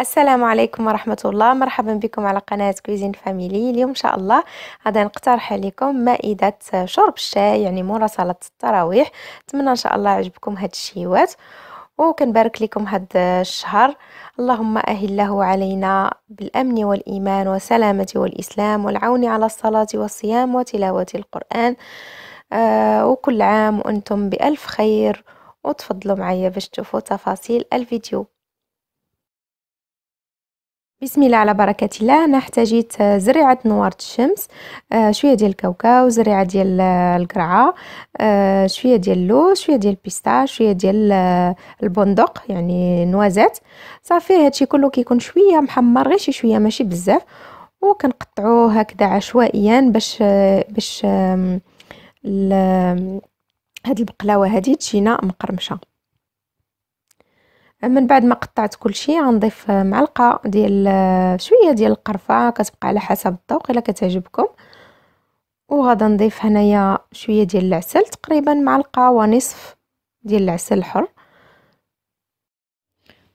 السلام عليكم ورحمة الله مرحبا بكم على قناة كويزين فاميلي اليوم إن شاء الله غادي نقترح عليكم مائدة شرب الشاي يعني مورا صلاة التراويح نتمنى إن شاء الله عجبكم هاد الشيوات وكنبارك لكم هاد الشهر اللهم أهله علينا بالأمن والإيمان والسلامة والإسلام والعون على الصلاة والصيام وتلاوة القرآن آه وكل عام وأنتم بألف خير وتفضلوا معايا باش تشوفوا تفاصيل الفيديو بسم الله على بركة الله انا احتاجيت زريعة نوار الشمس آه، شوية ديال الكاوكاو زريعة ديال آه، القرعة آه، شوية ديال اللوز شوية ديال البيستا شوية ديال البندق يعني نوازات صافي هادشي كله كيكون شوية محمر غير شي شوية ماشي بزاف وكنقطعوه هكذا عشوائيا باش باش هاد البقلاوه هادي تجينا مقرمشه من بعد ما قطعت كل شيء غنضيف معلقه ديال آه، شويه ديال القرفه كتبقى على حسب الذوق الا كتعجبكم وغادي نضيف هنايا شويه ديال العسل تقريبا معلقه ونصف ديال العسل الحر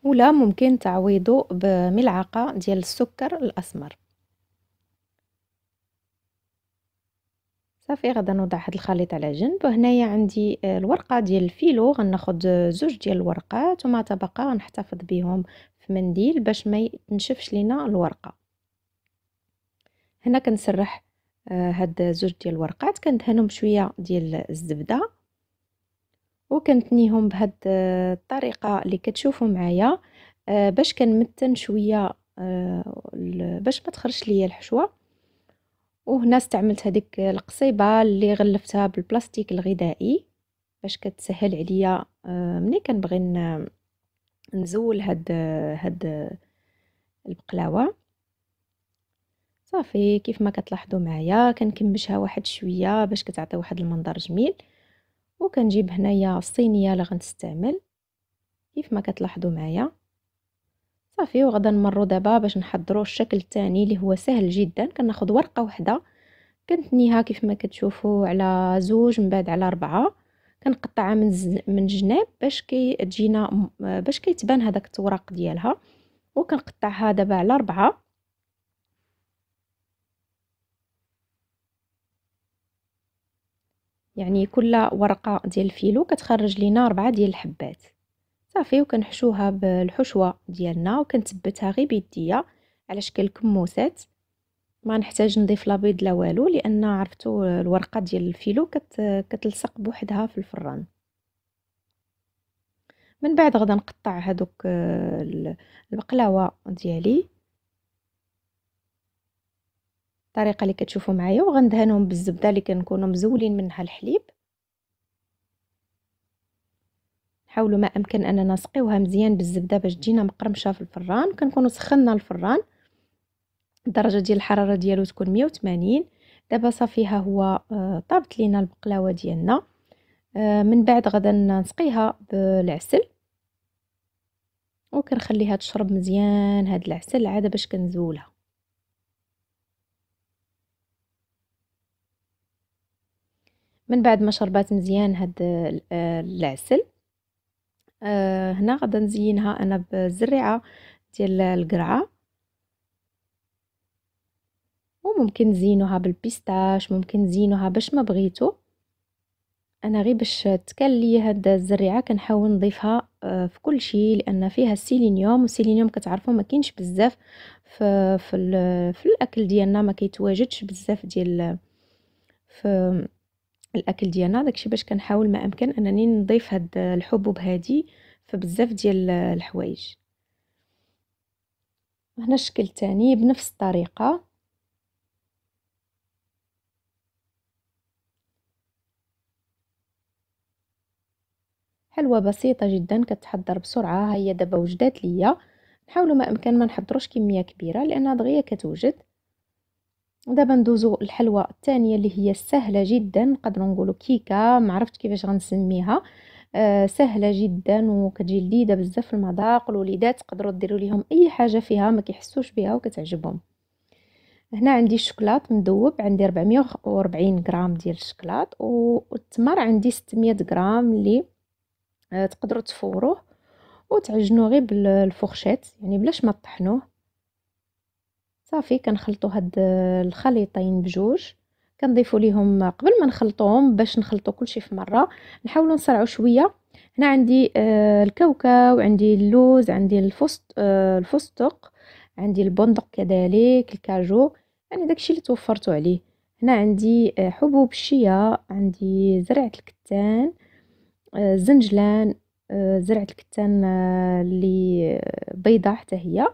ولا ممكن تعويضه بملعقه ديال السكر الاسمر صافي غادا نوضع هاد الخليط على جنب وهنايا عندي آه، الورقه ديال الفيلو غناخد آه، زوج ديال الورقات وما تبقى غنحتفظ بهم في منديل باش ما تنشفش لينا الورقه هنا كنسرح آه، هاد زوج ديال الورقات كندهنهم شويه ديال الزبده وكنتنيهم بهاد الطريقه اللي كتشوفوا معايا باش كنمتن شويه باش ما تخرجش ليا الحشوه وهنا استعملت هذيك القصيبه اللي غلفتها بالبلاستيك الغذائي باش كتسهل عليا آه، ملي كنبغي نزول هاد هاد البقلاوه صافي كيف ما كتلاحظوا معايا كنكمشها واحد شويه باش كتعطي واحد المنظر جميل وكنجيب هنايا الصينيه اللي غنستعمل كيف ما كتلاحظوا معايا صافي وغدا نمرو دابا باش نحضروا الشكل الثاني اللي هو سهل جدا كناخذ ورقه وحده كنتنيها كيف ما كتشوفوا على زوج من بعد على ربعة كنقطعها من ز... من الجناب باش كيتجينا باش كيتبان هذاك التوراق ديالها وكنقطعها دابا على ربعة يعني كل ورقه ديال الفيلو كتخرج لينا ربعه ديال الحبات صافي وكنحشوها بالحشوه ديالنا وكنثبتها غير بيديا على شكل كموسات ما نحتاج نضيف لا بيض لا والو لان عرفتو الورقه ديال الفيلو كت... كتلصق بوحدها في الفران من بعد غدا نقطع هذوك البقلاوه ديالي الطريقه اللي كتشوفوا معايا وغندهنهم بالزبده اللي كنكونوا مزولين منها الحليب حاولوا ما امكن اننا نسقيوها مزيان بالزبده باش تجينا مقرمشه في الفران كنكونوا سخنا الفران الدرجه ديال الحراره ديالو تكون 180 دابا صافي ها هو آه، طابت لينا البقلاوه ديالنا آه، من بعد غدا نسقيها بالعسل وكنخليها تشرب مزيان هاد العسل عاده باش كنزولها من بعد ما شربات مزيان هاد آه، العسل آه، هنا غادا نزينها انا بزريعه ديال القرعه وممكن نزينوها بالبيستاش ممكن نزينوها باش ما بغيتو انا غير باش تكال لي هاد الزريعه كنحاول نضيفها آه، في كل شيء لان فيها السيلينيوم والسيلينيوم كتعرفوا ما كاينش بزاف في في, في الاكل ديالنا ما كيتواجدش بزاف ديال في الاكل ديالنا داكشي باش كنحاول ما امكن انني نضيف هاد الحبوب هادي فبزاف ديال الحوايج هنا الشكل الثاني بنفس الطريقه حلوه بسيطه جدا كتحضر بسرعه ها هي دابا وجدات ليا نحاولوا ما امكن ما نحضروش كميه كبيره لانها دغيا كتوجد دابا ندوزو الحلوى الثانيه اللي هي سهله جدا نقدر نقولوا كيكه ما عرفتش كيفاش غنسميها آه سهله جدا وكتجي لذيذه بزاف المذاق الوليدات تقدروا ديروا ليهم اي حاجه فيها ما كيحسوش بها وكتعجبهم هنا عندي الشوكولات مذوب عندي 440 غرام ديال الشوكولات والتمر عندي 600 غرام اللي آه، تقدروا تفوروه وتعجنوه غير بالفرشات يعني بلاش ما تطحنوه صافي كنخلطوا هاد آه، الخليطين بجوج كنضيفوا ليهم قبل ما نخلطوهم باش نخلطوا كلشي في مره نحاولوا نسرعوا شويه هنا عندي آه الكاوكاو عندي اللوز عندي الفست آه الفستق عندي البندق كذلك الكاجو يعني داكشي اللي توفرتو عليه هنا عندي آه، حبوب الشيا عندي زرعه الكتان الزنجلان آه، زرعه الكتان اللي بيضه حتى هي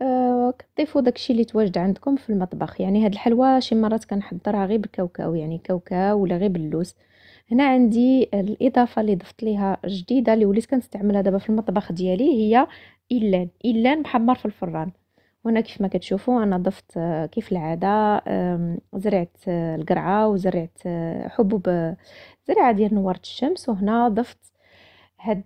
آه، كتضيفوا داكشي اللي تواجد عندكم في المطبخ يعني هاد الحلوى شي مرات كنحضرها غير بالكاوكاو يعني كاوكاو ولا غير باللوز هنا عندي الاضافه اللي ضفت ليها جديده اللي وليت كنستعملها دابا في المطبخ ديالي هي إلان إلان محمر في الفران وهنا كيف ما كتشوفوا انا ضفت آه، كيف العاده زرعت آه، القرعه وزرعت حبوب زرعه ديال نوره الشمس وهنا ضفت هاد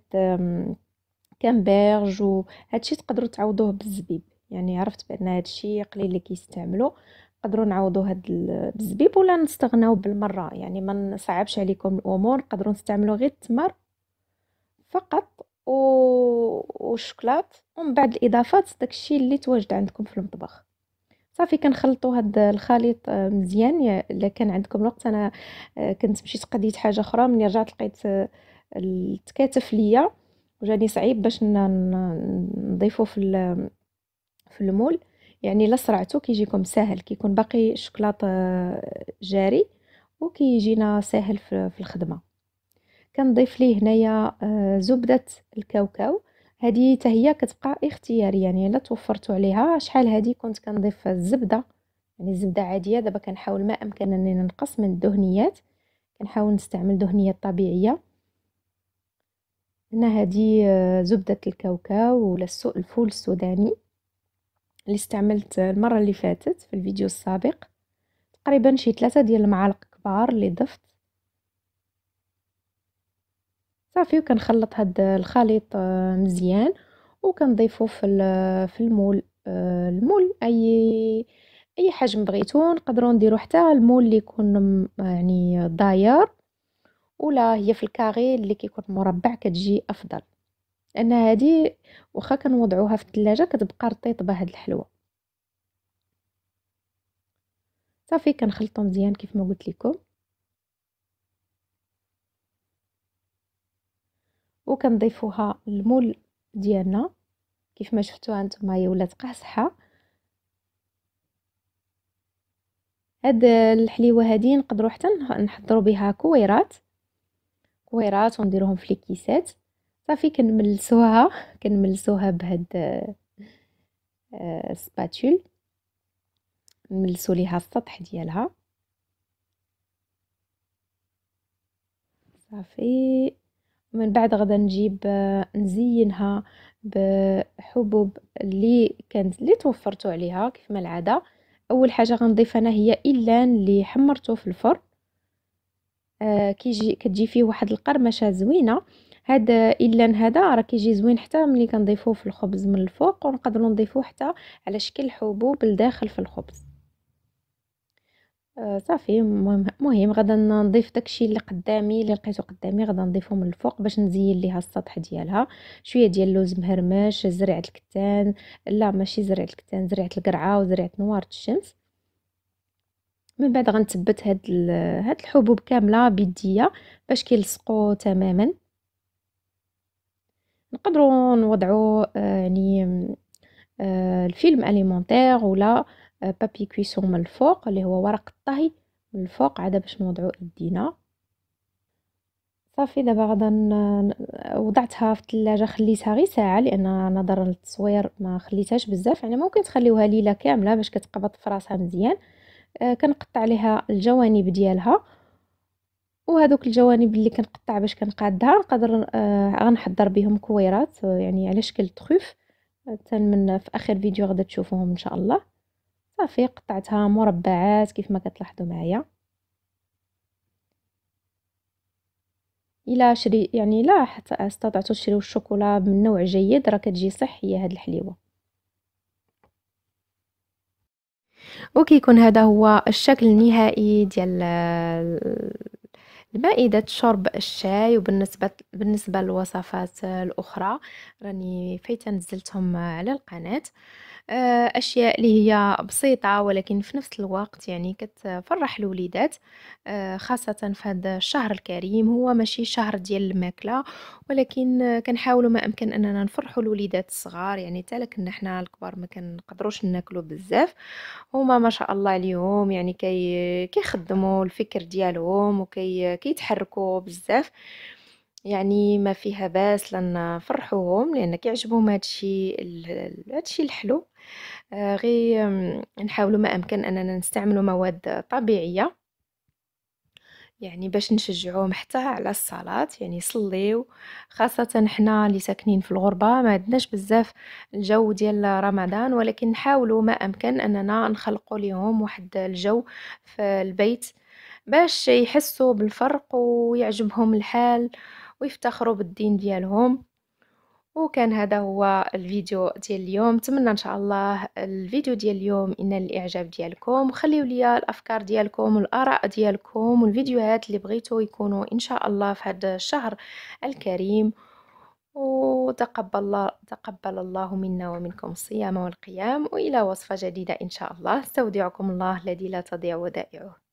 كامبيرج وهادشي تقدروا تعوضوه بالزبيب يعني عرفت بان هذا الشيء قليل اللي كيستعملوا نقدروا نعوضوا هاد الزبيب ولا نستغناو بالمره يعني ما نصعبش عليكم الامور نقدروا نستعملوا غير التمر فقط و... والشوكولات ومن بعد الاضافات داكشي اللي تواجد عندكم في المطبخ صافي كنخلطوا هاد الخليط آه، مزيان الا كان عندكم الوقت انا آه، كنت مشيت قديت حاجه اخرى ملي رجعت لقيت آه، التكاتف ليا وجاني صعيب باش نضيفو في في المول يعني لا صرعتو كيجيكم ساهل كيكون باقي الشكلاط آه، جاري وكيجينا ساهل في الخدمه كنضيف ليه هنايا آه، زبده الكاوكاو هذه حتى هي كتبقى اختياريه يعني الا توفرتوا عليها شحال هذه كنت كنضيف الزبده يعني الزبده عاديه دابا كنحاول ما امكن انني ننقص من الدهنيات كنحاول نستعمل دهنيات طبيعيه هنا هذه آه، زبده الكاوكاو ولا الفول السوداني اللي استعملت المرة اللي فاتت في الفيديو السابق تقريبا شي ثلاثة ديال المعالق كبار اللي ضفت صافي وكنخلط هاد الخليط آه، مزيان وكنضيفه في في المول آه، المول اي اي حجم بغيتو نقدروا نديرو حتى المول اللي يكون آه، يعني داير ولا هي في الكاري اللي كيكون مربع كتجي افضل لان هذه واخا كنوضعوها في الثلاجه كتبقى رطيط بهاد الحلوه صافي كنخلطو مزيان كيف ما قلت لكم وكنضيفوها المول ديالنا كيف ما شفتوا نتوما هي ولات قاصحه هاد الحليوه هادي نقدروا حتى نحضروا بها كويرات كويرات ونديروهم في الكيسات صافي كنملسوها كنملسوها بهاد آه، سباتول نملسو ليها السطح ديالها صافي من بعد غدا نجيب آه، نزينها بحبوب اللي كانت اللي توفرتو عليها كيف ما العاده اول حاجه غنضيف انا هي الان اللي حمرته في الفرن آه كيجي كتجي فيه واحد القرمشه زوينه هاد الا هذا راه كيجي زوين حتى ملي كنضيفوه في الخبز من الفوق ونقدروا نضيفوه حتى على شكل حبوب لداخل في الخبز آه صافي المهم غدا غادا نضيف داكشي اللي قدامي اللي لقيته قدامي غادا نضيفه من الفوق باش نزين ليها السطح ديالها شويه ديال اللوز مهرمش زريعه الكتان لا ماشي زريعه الكتان زريعه القرعه وزريعه نواره الشمس من بعد غنثبت هاد هاد الحبوب كامله بيديه باش كيلصقوا تماما نقدروا نوضعوا آه، يعني آه، الفيلم اليمونتير ولا بابي آه، كويسون من الفوق اللي هو ورق الطهي من الفوق عاد باش نوضعوا ايدينا صافي دابا غادا وضعتها في الثلاجه خليتها غير ساعه لان نظرا للتصوير ما خليتهاش بزاف يعني ممكن تخليوها ليله كامله باش كتقبض في راسها مزيان آه كنقطع عليها الجوانب ديالها وهذوك الجوانب اللي كنقطع باش كنقادها نقدر آه غنحضر بهم كويرات يعني على شكل تخوف حتى من في اخر فيديو غدا تشوفوهم ان شاء الله صافي قطعتها مربعات كيف ما كتلاحظوا معايا الا شري يعني لا حتى استطعتوا تشريو الشوكولا من نوع جيد راه كتجي صحيه هاد الحليوه وكيكون هذا هو الشكل النهائي ديال آه، مائدة شرب الشاي وبالنسبة بالنسبة للوصفات الأخرى راني فايتة نزلتهم على القناة آه، أشياء اللي هي بسيطة ولكن في نفس الوقت يعني كتفرح الوليدات آه، خاصة في هذا الشهر الكريم هو ماشي شهر ديال الماكلة ولكن كنحاولوا ما أمكن أننا نفرحوا الوليدات الصغار يعني تالك إن احنا الكبار ما كنقدروش ناكلوا بزاف هما ما شاء الله اليوم يعني كي كيخدموا الفكر ديالهم وكي كيتحركوا بزاف يعني ما فيها باس لان فرحوهم لان كيعجبهم هادشي هادشي الحلو غي آه، غير نحاولوا ما امكن اننا نستعملوا مواد طبيعيه يعني باش نشجعوهم حتى على الصلاة يعني صليو خاصة حنا اللي ساكنين في الغربة ما عندناش بزاف الجو ديال رمضان ولكن نحاولوا ما أمكن أننا نخلقوا لهم واحد الجو في البيت باش يحسوا بالفرق ويعجبهم الحال ويفتخروا بالدين ديالهم وكان هذا هو الفيديو ديال اليوم نتمنى ان شاء الله الفيديو ديال اليوم ان الاعجاب ديالكم وخليو لي الافكار ديالكم والاراء ديالكم والفيديوهات اللي بغيتو يكونوا ان شاء الله في هذا الشهر الكريم وتقبل الله تقبل الله منا ومنكم الصيام والقيام والى وصفه جديده ان شاء الله استودعكم الله الذي لا تضيع ودائعه